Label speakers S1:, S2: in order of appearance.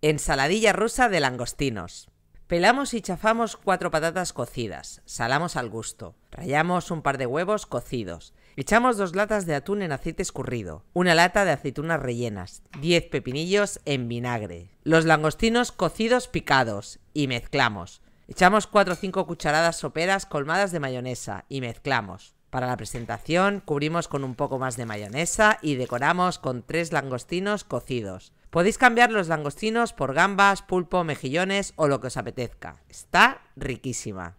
S1: Ensaladilla rusa de langostinos. Pelamos y chafamos cuatro patatas cocidas, salamos al gusto, Rayamos un par de huevos cocidos, echamos dos latas de atún en aceite escurrido, una lata de aceitunas rellenas, 10 pepinillos en vinagre, los langostinos cocidos picados y mezclamos. Echamos 4 o 5 cucharadas soperas colmadas de mayonesa y mezclamos. Para la presentación cubrimos con un poco más de mayonesa y decoramos con tres langostinos cocidos. Podéis cambiar los langostinos por gambas, pulpo, mejillones o lo que os apetezca. Está riquísima.